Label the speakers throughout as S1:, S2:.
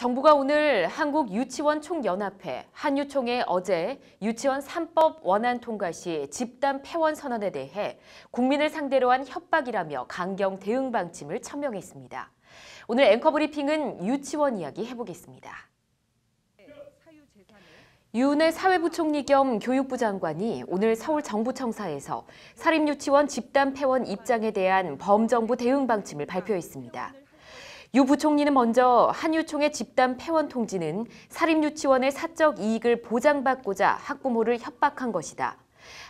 S1: 정부가 오늘 한국유치원총연합회 한유총에 어제 유치원 3법 원안 통과 시 집단 폐원 선언에 대해 국민을 상대로 한 협박이라며 강경 대응 방침을 천명했습니다. 오늘 앵커 브리핑은 유치원 이야기 해보겠습니다. 유은혜 사회부총리 겸 교육부 장관이 오늘 서울 정부청사에서 사립유치원 집단 폐원 입장에 대한 범정부 대응 방침을 발표했습니다. 유 부총리는 먼저 한유총의 집단 폐원 통지는 사립유치원의 사적 이익을 보장받고자 학부모를 협박한 것이다.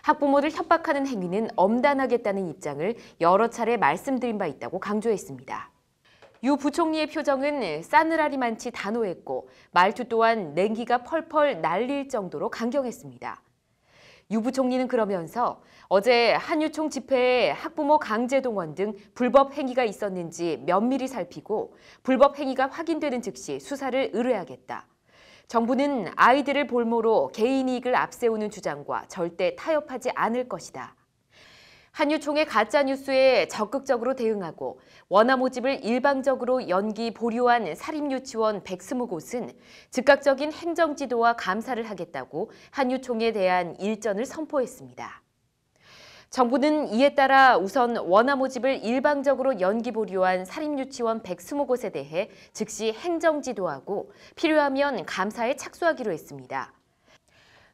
S1: 학부모를 협박하는 행위는 엄단하겠다는 입장을 여러 차례 말씀드린 바 있다고 강조했습니다. 유 부총리의 표정은 싸늘하리만치 단호했고 말투 또한 냉기가 펄펄 날릴 정도로 강경했습니다. 유 부총리는 그러면서 어제 한유총 집회에 학부모 강제 동원 등 불법 행위가 있었는지 면밀히 살피고 불법 행위가 확인되는 즉시 수사를 의뢰하겠다. 정부는 아이들을 볼모로 개인 이익을 앞세우는 주장과 절대 타협하지 않을 것이다. 한유총의 가짜 뉴스에 적극적으로 대응하고 원화 모집을 일방적으로 연기 보류한 사립유치원 120곳은 즉각적인 행정 지도와 감사를 하겠다고 한유총에 대한 일전을 선포했습니다. 정부는 이에 따라 우선 원화 모집을 일방적으로 연기 보류한 사립유치원 120곳에 대해 즉시 행정 지도하고 필요하면 감사에 착수하기로 했습니다.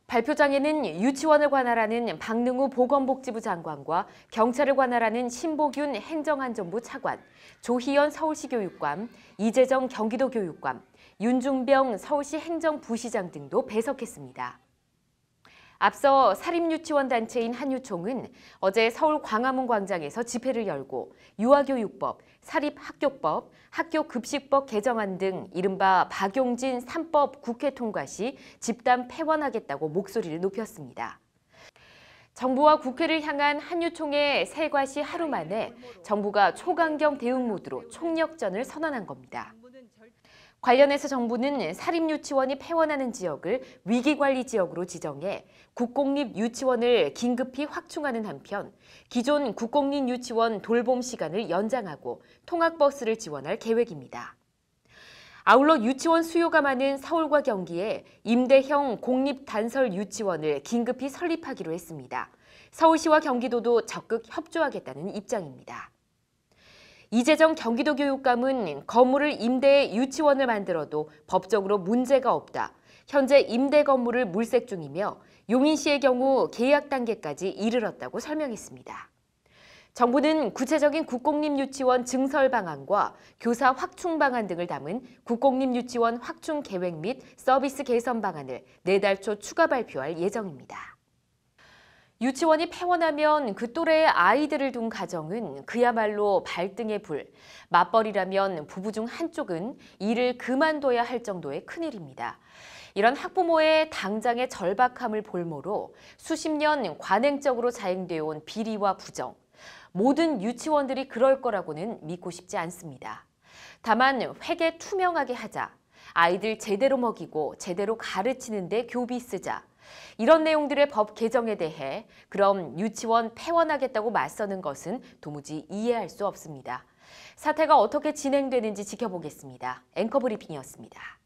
S1: 발표장에는 유치원을 관할하는 박능우 보건복지부 장관과 경찰을 관할하는 신보균 행정안전부 차관, 조희연 서울시 교육감, 이재정 경기도 교육감, 윤중병 서울시 행정부시장 등도 배석했습니다. 앞서 사립유치원 단체인 한유총은 어제 서울 광화문 광장에서 집회를 열고 유아교육법, 사립학교법, 학교급식법 개정안 등 이른바 박용진 3법 국회 통과 시 집단 폐원하겠다고 목소리를 높였습니다. 정부와 국회를 향한 한유총의 세과시 하루 만에 정부가 초강경 대응 모드로 총력전을 선언한 겁니다. 관련해서 정부는 사립유치원이 폐원하는 지역을 위기관리지역으로 지정해 국공립 유치원을 긴급히 확충하는 한편 기존 국공립 유치원 돌봄 시간을 연장하고 통학버스를 지원할 계획입니다. 아울러 유치원 수요가 많은 서울과 경기에 임대형 공립단설 유치원을 긴급히 설립하기로 했습니다. 서울시와 경기도도 적극 협조하겠다는 입장입니다. 이재정 경기도 교육감은 건물을 임대해 유치원을 만들어도 법적으로 문제가 없다. 현재 임대 건물을 물색 중이며 용인시의 경우 계약 단계까지 이르렀다고 설명했습니다. 정부는 구체적인 국공립 유치원 증설 방안과 교사 확충 방안 등을 담은 국공립 유치원 확충 계획 및 서비스 개선 방안을 내달 초 추가 발표할 예정입니다. 유치원이 폐원하면 그 또래의 아이들을 둔 가정은 그야말로 발등의 불, 맞벌이라면 부부 중 한쪽은 일을 그만둬야 할 정도의 큰일입니다. 이런 학부모의 당장의 절박함을 볼모로 수십 년 관행적으로 자행되어 온 비리와 부정, 모든 유치원들이 그럴 거라고는 믿고 싶지 않습니다. 다만 회계 투명하게 하자, 아이들 제대로 먹이고 제대로 가르치는데 교비 쓰자, 이런 내용들의 법 개정에 대해 그럼 유치원 폐원하겠다고 맞서는 것은 도무지 이해할 수 없습니다. 사태가 어떻게 진행되는지 지켜보겠습니다. 앵커 브리핑이었습니다.